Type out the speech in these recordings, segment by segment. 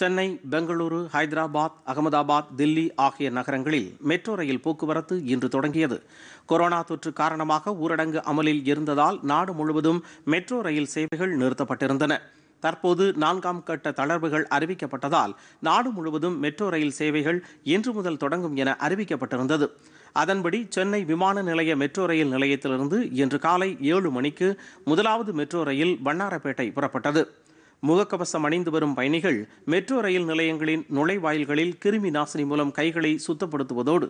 சென்னை பெங்களூரு ஹைதராபாத் அகமதாபாத் தில்லி ஆகிய நகரங்களில் metro rail போக்குவரத்து இன்று தொடங்கியது கொரோனா தொற்று காரணமாக ஊரடங்கு அமலில் இருந்ததால் நாடு முழுவதும் மெட்ரோ ரயில் சேவைகள் நிறுத்தப்பட்டிருந்தன தற்போது நான்காம் கட்ட தளர்வுகள் அறிவிக்கப்பட்டதால் நாடு முழுவதும் மெட்ரோ ரயில் சேவைகள் இன்று முதல் தொடங்கும் என அறிவிக்கப்பட்டிருந்தது அதன்படி சென்னை விமான நிலைய மெட்ரோ ரயில் நிலையத்திலிருந்து இன்று காலை ஏழு மணிக்கு முதலாவது மெட்ரோ ரயில் வண்ணாரப்பேட்டை புறப்பட்டது முகக்கவசம் அணிந்து வரும் பயணிகள் மெட்ரோ ரயில் நிலையங்களின் நுழைவாயில்களில் கிருமி நாசினி மூலம் கைகளை சுத்தப்படுத்துவதோடு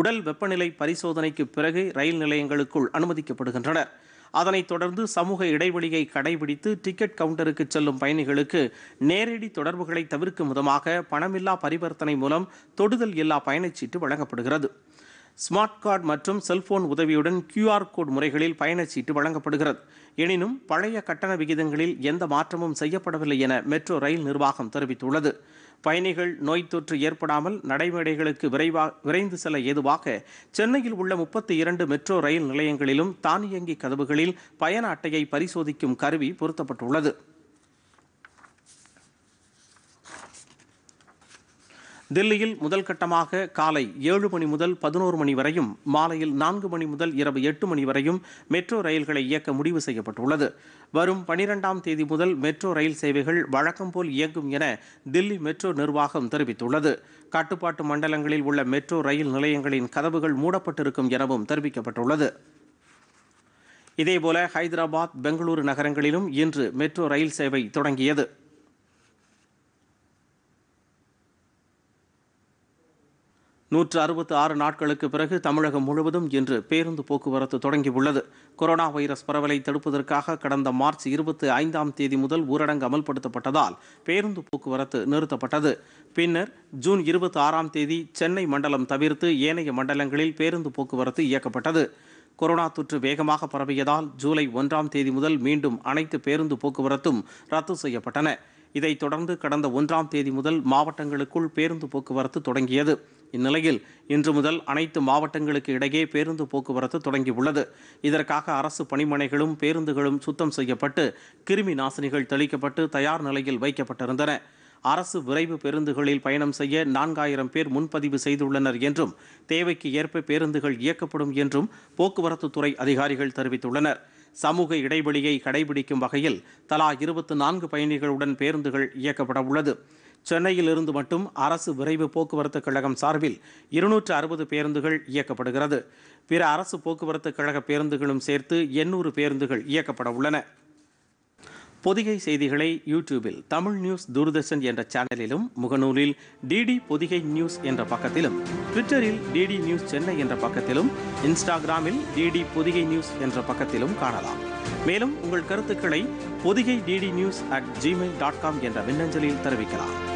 உடல் வெப்பநிலை பரிசோதனைக்கு பிறகு ரயில் நிலையங்களுக்குள் அனுமதிக்கப்படுகின்றனர் அதனைத் தொடர்ந்து சமூக இடைவெளியை கடைபிடித்து டிக்கெட் கவுண்டருக்கு செல்லும் பயணிகளுக்கு நேரடி தொடர்புகளை தவிர்க்கும் விதமாக பணமில்லா பரிவர்த்தனை மூலம் தொடுதல் இல்லா பயணச்சீட்டு வழங்கப்படுகிறது ஸ்மார்ட் கார்டு மற்றும் செல்போன் உதவியுடன் கியூஆர் கோட் முறைகளில் பயணச்சீட்டு வழங்கப்படுகிறது எனினும் பழைய கட்டண விகிதங்களில் எந்த மாற்றமும் செய்யப்படவில்லை என மெட்ரோ ரயில் நிர்வாகம் தெரிவித்துள்ளது பயணிகள் நோய் தொற்று ஏற்படாமல் நடைமேடைகளுக்கு விரைவா விரைந்து செல்ல ஏதுவாக சென்னையில் உள்ள முப்பத்தி இரண்டு மெட்ரோ ரயில் நிலையங்களிலும் தானியங்கி கதவுகளில் பயண அட்டையை பரிசோதிக்கும் கருவி பொருத்தப்பட்டுள்ளது தில்லியில் முதல் கட்டமாக காலை ஏழு மணி முதல் பதினோரு மணி வரையும் மாலையில் நான்கு மணி முதல் இரவு எட்டு மணி வரையும் மெட்ரோ ரயில்களை இயக்க முடிவு செய்யப்பட்டுள்ளது வரும் பனிரெண்டாம் தேதி முதல் மெட்ரோ ரயில் சேவைகள் வழக்கம் போல் இயங்கும் என தில்லி மெட்ரோ நிர்வாகம் தெரிவித்துள்ளது கட்டுப்பாட்டு மண்டலங்களில் உள்ள மெட்ரோ ரயில் நிலையங்களின் கதவுகள் மூடப்பட்டிருக்கும் எனவும் தெரிவிக்கப்பட்டுள்ளது இதேபோல ஹைதராபாத் பெங்களூரு நகரங்களிலும் இன்று மெட்ரோ ரயில் சேவை தொடங்கியது நூற்று அறுபத்து ஆறு நாட்களுக்கு பிறகு தமிழகம் முழுவதும் இன்று பேருந்து போக்குவரத்து தொடங்கியுள்ளது கொரோனா வைரஸ் பரவலை தடுப்பதற்காக கடந்த மார்ச் இருபத்தி ஐந்தாம் தேதி முதல் ஊரடங்கு அமல்படுத்தப்பட்டதால் பேருந்து போக்குவரத்து நிறுத்தப்பட்டது பின்னர் ஜூன் இருபத்தி ஆறாம் தேதி சென்னை மண்டலம் தவிர்த்து ஏனைய மண்டலங்களில் பேருந்து போக்குவரத்து இயக்கப்பட்டது கொரோனா தொற்று வேகமாக பரவியதால் ஜூலை ஒன்றாம் தேதி முதல் மீண்டும் அனைத்து பேருந்து போக்குவரத்தும் ரத்து செய்யப்பட்டன இதைத் தொடர்ந்து கடந்த ஒன்றாம் தேதி முதல் மாவட்டங்களுக்குள் பேருந்து போக்குவரத்து தொடங்கியது இந்நிலையில் இன்று முதல் அனைத்து மாவட்டங்களுக்கு இடையே பேருந்து போக்குவரத்து தொடங்கியுள்ளது இதற்காக அரசு பணிமனைகளும் பேருந்துகளும் சுத்தம் செய்யப்பட்டு கிருமி நாசினிகள் தெளிக்கப்பட்டு தயார் நிலையில் வைக்கப்பட்டிருந்தன அரசு விரைவு பேருந்துகளில் பயணம் செய்ய நான்காயிரம் பேர் முன்பதிவு செய்துள்ளனர் என்றும் தேவைக்கு ஏற்ப பேருந்துகள் இயக்கப்படும் என்றும் போக்குவரத்துத்துறை அதிகாரிகள் தெரிவித்துள்ளனர் சமூக இடைவெளியை கடைபிடிக்கும் வகையில் தலா இருபத்தி நான்கு பயணிகளுடன் பேருந்துகள் இயக்கப்பட உள்ளது சென்னையிலிருந்து மட்டும் அரசு விரைவு போக்குவரத்து கழகம் சார்பில் இருநூற்று அறுபது பேருந்துகள் இயக்கப்படுகிறது பிற அரசு போக்குவரத்து கழக பேருந்துகளும் சேர்த்து எண்ணூறு பேருந்துகள் இயக்கப்பட உள்ளன பொதிகை செய்திகளை யூடியூபில் தமிழ் நியூஸ் தூர்தர்ஷன் என்ற சேனலிலும் முகநூலில் டிடி பொதிகை நியூஸ் என்ற பக்கத்திலும் ட்விட்டரில் டிடி நியூஸ் சென்னை என்ற பக்கத்திலும் இன்ஸ்டாகிராமில் டிடி பொதிகை நியூஸ் என்ற பக்கத்திலும் காணலாம் மேலும் உங்கள் கருத்துக்களை Podhigai DD news at Gmail dot com என்ற மின்னஞ்சலில் தெரிவிக்கலாம்